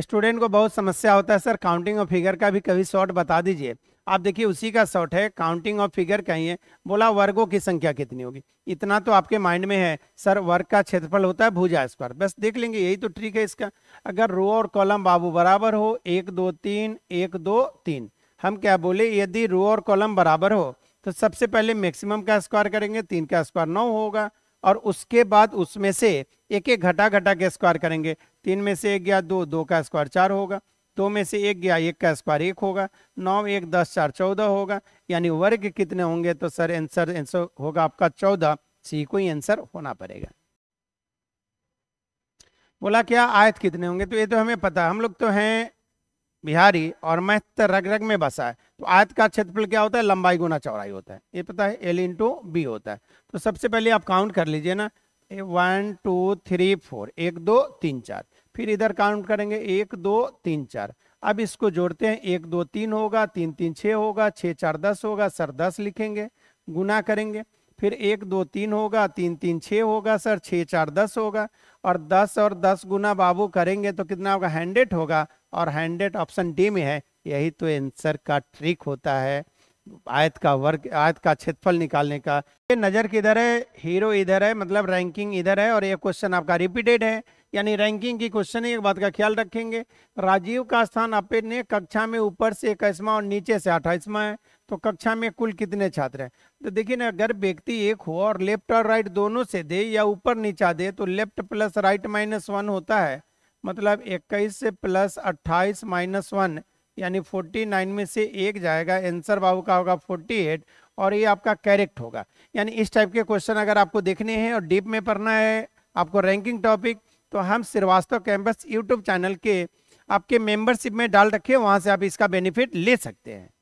student को बहुत समस्या होता है सर काउंटिंग ऑफ फिगर का भी कभी शॉर्ट बता दीजिए आप देखिए उसी का शॉर्ट है काउंटिंग ऑफ फिगर कहिए बोला वर्गों की संख्या कितनी होगी इतना तो आपके माइंड में है सर वर्ग का क्षेत्रफल होता है भूजा स्क्वायर बस देख लेंगे यही तो ट्रिक है इसका अगर रो और कॉलम बाबू बराबर हो एक दो तीन एक दो तीन हम क्या बोले यदि रो और कॉलम बराबर हो तो सबसे पहले मैक्सिमम का स्क्वायर करेंगे तीन का स्क्वायर नौ होगा और उसके बाद उसमें से एक एक घटा घटा के स्क्वायर करेंगे तीन में से एक गया दो दो का स्क्वायर चार होगा दो में से एक गया एक का स्क्वायर एक होगा नौ एक दस चार चौदह होगा यानी वर्ग कितने होंगे तो सर आंसर आंसर होगा आपका चौदह सी को ही आंसर होना पड़ेगा बोला क्या आयत कितने होंगे तो ये तो हमें पता हम लोग तो हैं बिहारी और महत्व रग रग में बसा है तो आयत का क्षेत्रफल क्या होता है लंबाई गुना चौड़ाई होता है ये पता है एल इंटू बी होता है तो सबसे पहले आप काउंट कर लीजिए ना वन टू थ्री फोर एक दो तीन चार फिर इधर काउंट करेंगे एक दो तीन चार अब इसको जोड़ते हैं एक दो तीन होगा तीन तीन छः होगा छः चार दस होगा सर दस लिखेंगे गुना करेंगे फिर एक दो तीन होगा तीन तीन छः होगा सर छः चार दस होगा और दस और दस गुना बाबू करेंगे तो कितना होगा हंड्रेड होगा और हंड्रेड ऑप्शन डी में है यही तो आंसर का ट्रिक होता है आयत का वर्ग आयत का क्षेत्रफल निकालने का ये नज़र किधर है हीरो इधर है मतलब रैंकिंग इधर है और ये क्वेश्चन आपका रिपीटेड है यानी रैंकिंग की क्वेश्चन है एक बात का ख्याल रखेंगे राजीव का स्थान अपने कक्षा में ऊपर से इक्कीसवा और नीचे से अट्ठाईसवा है तो कक्षा में कुल कितने छात्र हैं तो देखिए ना अगर व्यक्ति एक हो और लेफ्ट और राइट दोनों से दे या ऊपर नीचा दे तो left plus right minus one होता है मतलब इक्कीस प्लस अट्ठाईस माइनस वन यानी 49 में से एक जाएगा आंसर बाबू का होगा 48 और ये आपका कैरेक्ट होगा यानी इस टाइप के क्वेश्चन अगर आपको देखने हैं और डीप में पढ़ना है आपको रैंकिंग टॉपिक तो हम श्रीवास्तव कैंपस यूट्यूब चैनल के आपके मेंबरशिप में डाल रखे हैं वहाँ से आप इसका बेनिफिट ले सकते हैं